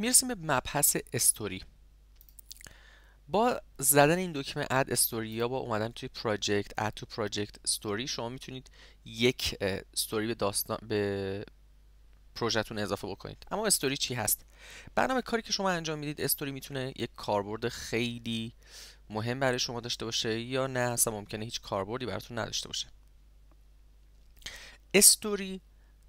میرسیم به مبحث استوری با زدن این دکمه اد استوری یا با اومدن توی پراجکت اد تو پراجکت استوری شما میتونید یک استوری به داستان به پروژهتون اضافه بکنید اما استوری چی هست برنامه کاری که شما انجام میدید استوری میتونه یک کاربرد خیلی مهم برای شما داشته باشه یا نه اصلا ممکنه هیچ کاربردی براتون نداشته باشه استوری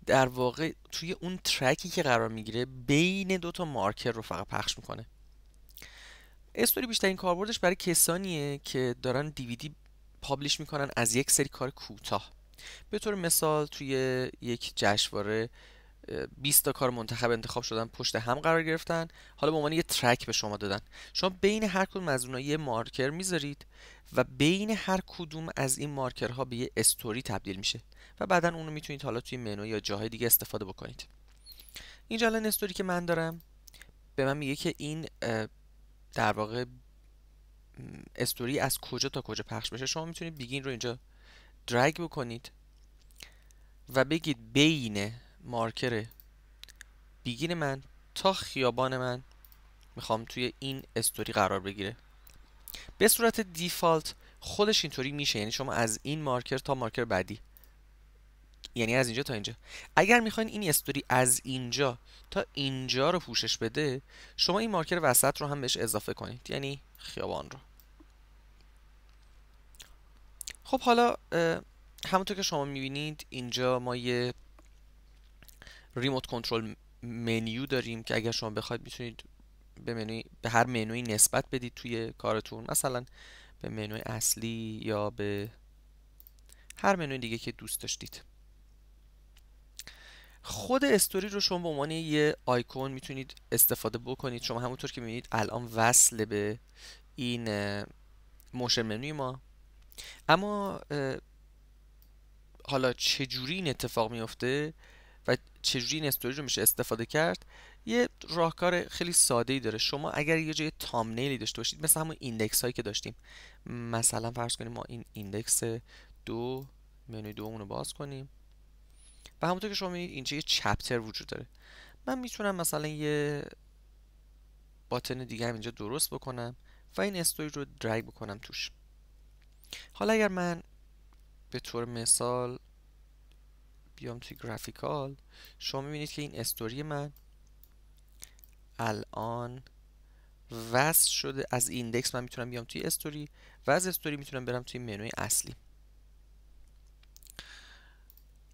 در واقع توی اون ترکی که قرار میگیره بین دو تا مارکر رو فقط پخش میکنه استوری بیشترین کاربردش برای کسانیه که دارن دیویدی پابلش میکنن از یک سری کار کوتاه به طور مثال توی یک جشنواره 20 تا کار منتخب انتخاب شدن پشت هم قرار گرفتن حالا به عنوان یه ترک به شما دادن شما بین هر کدوم از اونها یه مارکر میذارید و بین هر کدوم از این مارکرها به یه استوری تبدیل میشه و بعدا رو میتونید حالا توی منو یا جاهای دیگه استفاده بکنید اینجا الان استوری که من دارم به من میگه که این در واقع استوری از کجا تا کجا پخش بشه شما میتونید بگین رو اینجا درگ بکنید و بگید بین مارکر بیگین من تا خیابان من میخوام توی این استوری قرار بگیره به صورت دیفالت خودش اینطوری میشه یعنی شما از این مارکر تا مارکر بعدی یعنی از اینجا تا اینجا اگر میخواین این استوری از اینجا تا اینجا رو پوشش بده شما این مارکر وسط رو هم بهش اضافه کنید یعنی خیابان رو خب حالا همونطور که شما میبینید اینجا ما یه ریموت کنترل منیو داریم که اگر شما بخواید میتونید به, به هر منوی نسبت بدید توی کارتون مثلا به منوی اصلی یا به هر منوی دیگه که دوست داشتید خود استوری رو شما به عنوان یه آیکون میتونید استفاده بکنید شما همونطور که میبینید الان وصل به این موشن منوی ما اما حالا چجوری این اتفاق میفته و چجوری این استوری رو میشه استفاده کرد یه راهکار خیلی ساده ای داره شما اگر یه جای تامنیلی داشته باشید مثل همون ایندکس هایی که داشتیم مثلا فرض کنیم ما این ایندکس دو منوی اون رو باز کنیم و همونطور که شما میبینید اینجا یه چپتر وجود داره من میتونم مثلا یه باتن دیگه هم اینجا درست بکنم و این استوری رو درگ بکنم توش حالا اگر من به طور مثال بیام توی گرافیکال شما میبینید که این استوری من الان وز شده از ایندکس من میتونم بیام توی استوری و از استوری میتونم برم توی منوی اصلی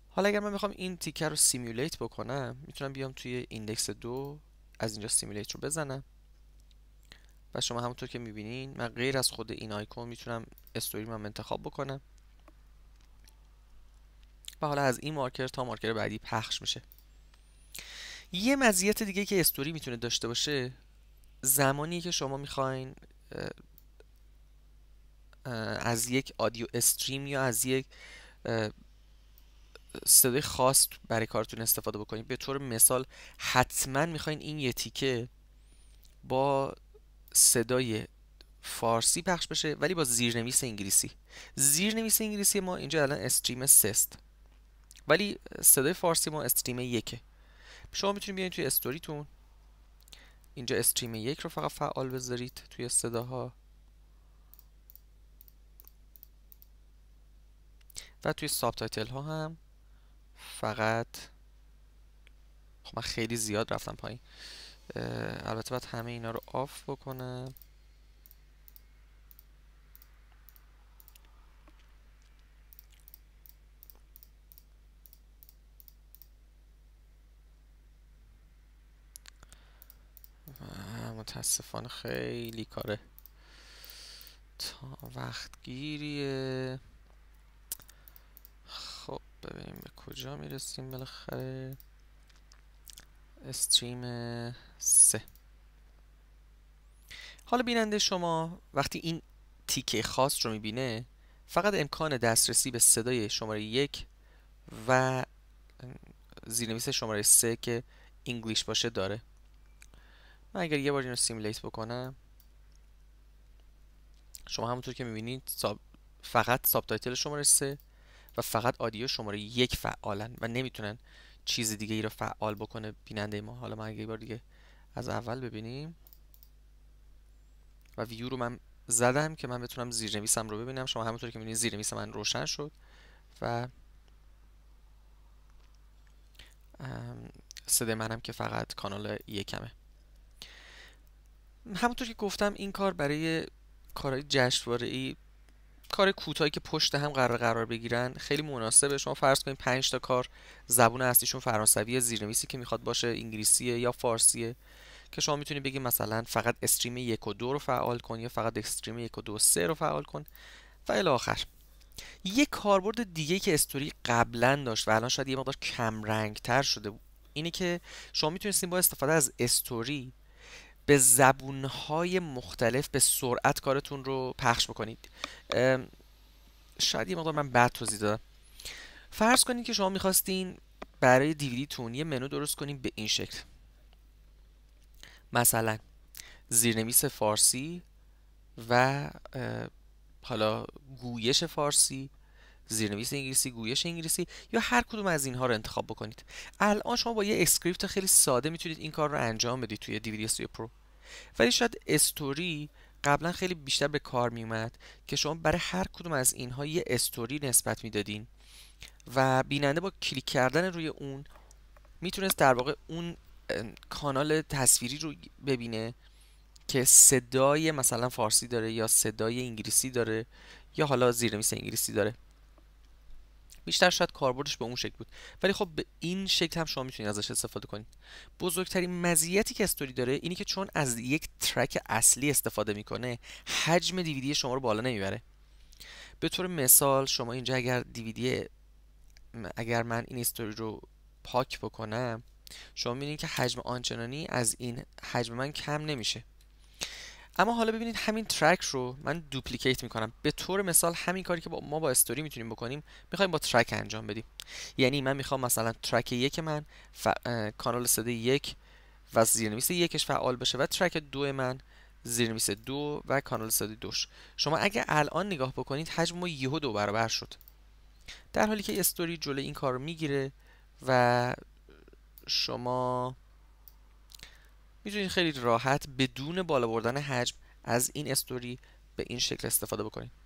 حالا اگر من میخوام این تیکر رو سیمیولیت بکنم میتونم بیام توی ایندکس دو از اینجا سیمیولیت رو بزنم و شما همونطور که میبینین من غیر از خود این آیکون میتونم استوری من انتخاب بکنم و حالا از این مارکر تا مارکر بعدی پخش میشه یه مزیت دیگه که استوری میتونه داشته باشه زمانی که شما میخواین از یک آدیو استریم یا از یک صدای خاص برای کارتون استفاده بکنید به طور مثال حتما میخواین این یه تیکه با صدای فارسی پخش بشه ولی با زیرنویس انگلیسی زیرنویس انگلیسی ما اینجا الان استریم سست ولی صدای فارسی ما استریم یکه شما میتونید بیاین توی استوریتون اینجا استریم یک رو فقط فعال بذارید توی صداها و توی ساب تایتل ها هم فقط خب من خیلی زیاد رفتم پایین البته باید همه اینا رو آف بکنم متاسفانه خیلی کاره تا وقت گیریه خب ببینیم به کجا میرسیم بالاخره استریم سه حالا بیننده شما وقتی این تیکه خاص رو میبینه فقط امکان دسترسی به صدای شماره یک و زیرنویس شماره سه که انگلیش باشه داره من اگر یه بار این رو سیمولیت بکنم شما همونطور که میبینید ساب... فقط ساب تایتل شماره سه و فقط آدیو شماره یک فعالن و نمیتونن چیز دیگه ای رو فعال بکنه بیننده ما حالا من اگه یه بار دیگه از اول ببینیم و ویو رو من زدم که من بتونم زیرنویسم رو ببینم شما همونطور که میبینید زیرنویس من روشن شد و صدای منم که فقط کانال یکمه همونطور که گفتم این کار برای کارهای جشنواره ای کار کوتاهی که پشت هم قرار قرار بگیرن خیلی مناسبه شما فرض کنید 5 تا کار زبون اصلیشون فرانسوی زیرنویسی که میخواد باشه انگلیسی یا فارسیه که شما میتونید بگید مثلا فقط استریم یک و دو رو فعال کن یا فقط استریم یک و دو و سه رو فعال کن و الی آخر یه کاربرد دیگه که استوری قبلا داشت و الان شاید یه مقدار کم رنگ تر شده اینه که شما میتونید با استفاده از استوری به زبونهای مختلف به سرعت کارتون رو پخش بکنید شاید یه مقدار من بد توضیح دادم فرض کنید که شما میخواستین برای دیویدیتون یه منو درست کنیم به این شکل مثلا زیرنویس فارسی و حالا گویش فارسی زیرنویس انگلیسی گویش انگلیسی یا هر کدوم از اینها رو انتخاب بکنید الان شما با یه اسکریپت خیلی ساده میتونید این کار رو انجام بدید توی دیویدی استودیو پرو ولی شاید استوری قبلا خیلی بیشتر به کار میومد که شما برای هر کدوم از اینها یه استوری نسبت میدادین و بیننده با کلیک کردن روی اون میتونست در واقع اون کانال تصویری رو ببینه که صدای مثلا فارسی داره یا صدای انگلیسی داره یا حالا زیرنویس انگلیسی داره بیشتر شاید کاربردش به اون شکل بود ولی خب به این شکل هم شما میتونید ازش استفاده کنید بزرگترین مزیتی که استوری داره اینی که چون از یک ترک اصلی استفاده میکنه حجم دیویدی شما رو بالا نمیبره به طور مثال شما اینجا اگر دیویدی اگر من این استوری رو پاک بکنم شما میبینید که حجم آنچنانی از این حجم من کم نمیشه اما حالا ببینید همین ترک رو من دوپلیکیت میکنم به طور مثال همین کاری که ما با استوری میتونیم بکنیم میخوایم با ترک انجام بدیم یعنی من میخوام مثلا ترک یک من کانال صدای یک و زیرنویس یکش فعال بشه و ترک دو من زیرنویس دو و کانال صده دوش شما اگه الان نگاه بکنید حجم ما یهو دو برابر شد در حالی که استوری جلو این کار میگیره و شما میتونید خیلی راحت بدون بالا بردن حجم از این استوری به این شکل استفاده بکنید